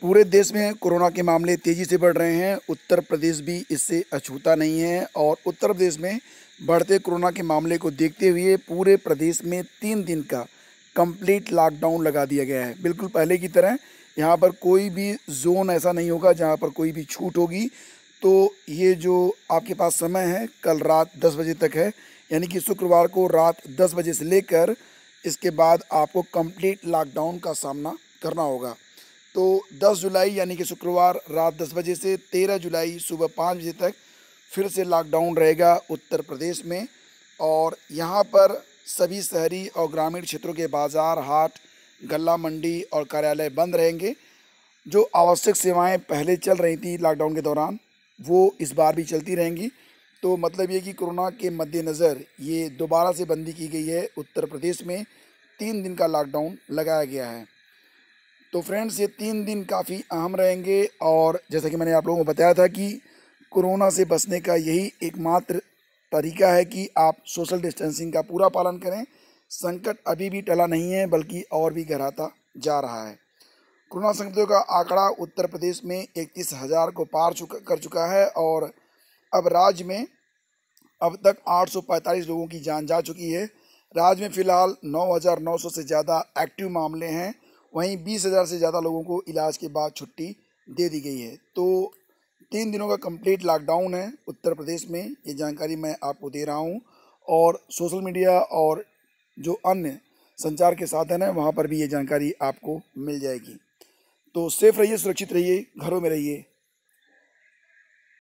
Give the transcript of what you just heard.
पूरे देश में कोरोना के मामले तेज़ी से बढ़ रहे हैं उत्तर प्रदेश भी इससे अछूता नहीं है और उत्तर प्रदेश में बढ़ते कोरोना के मामले को देखते हुए पूरे प्रदेश में तीन दिन का कंप्लीट लॉकडाउन लगा दिया गया है बिल्कुल पहले की तरह यहाँ पर कोई भी जोन ऐसा नहीं होगा जहाँ पर कोई भी छूट होगी तो ये जो आपके पास समय है कल रात दस बजे तक है यानी कि शुक्रवार को रात दस बजे से लेकर इसके बाद आपको कम्प्लीट लॉकडाउन का सामना करना होगा तो 10 जुलाई यानी कि शुक्रवार रात 10 बजे से 13 जुलाई सुबह पाँच बजे तक फिर से लॉकडाउन रहेगा उत्तर प्रदेश में और यहाँ पर सभी शहरी और ग्रामीण क्षेत्रों के बाज़ार हाट गला मंडी और कार्यालय बंद रहेंगे जो आवश्यक सेवाएं पहले चल रही थी लॉकडाउन के दौरान वो इस बार भी चलती रहेंगी तो मतलब ये कि कोरोना के मद्देनज़र ये दोबारा से बंदी की गई है उत्तर प्रदेश में तीन दिन का लॉकडाउन लगाया गया है तो फ्रेंड्स ये तीन दिन काफ़ी अहम रहेंगे और जैसा कि मैंने आप लोगों को बताया था कि कोरोना से बचने का यही एकमात्र तरीका है कि आप सोशल डिस्टेंसिंग का पूरा पालन करें संकट अभी भी टला नहीं है बल्कि और भी गहराता जा रहा है कोरोना संक्रमितों का आंकड़ा उत्तर प्रदेश में इकतीस हज़ार को पार चुका कर चुका है और अब राज्य में अब तक 845 लोगों की जान जा चुकी है राज्य में फिलहाल 9,900 से ज़्यादा एक्टिव मामले हैं वहीं बीस हज़ार से ज़्यादा लोगों को इलाज के बाद छुट्टी दे दी गई है तो तीन दिनों का कंप्लीट लॉकडाउन है उत्तर प्रदेश में ये जानकारी मैं आपको दे रहा हूँ और सोशल मीडिया और जो अन्य संचार के साधन हैं वहाँ पर भी ये जानकारी आपको मिल जाएगी तो सेफ़ रहिए सुरक्षित रहिए घरों में रहिए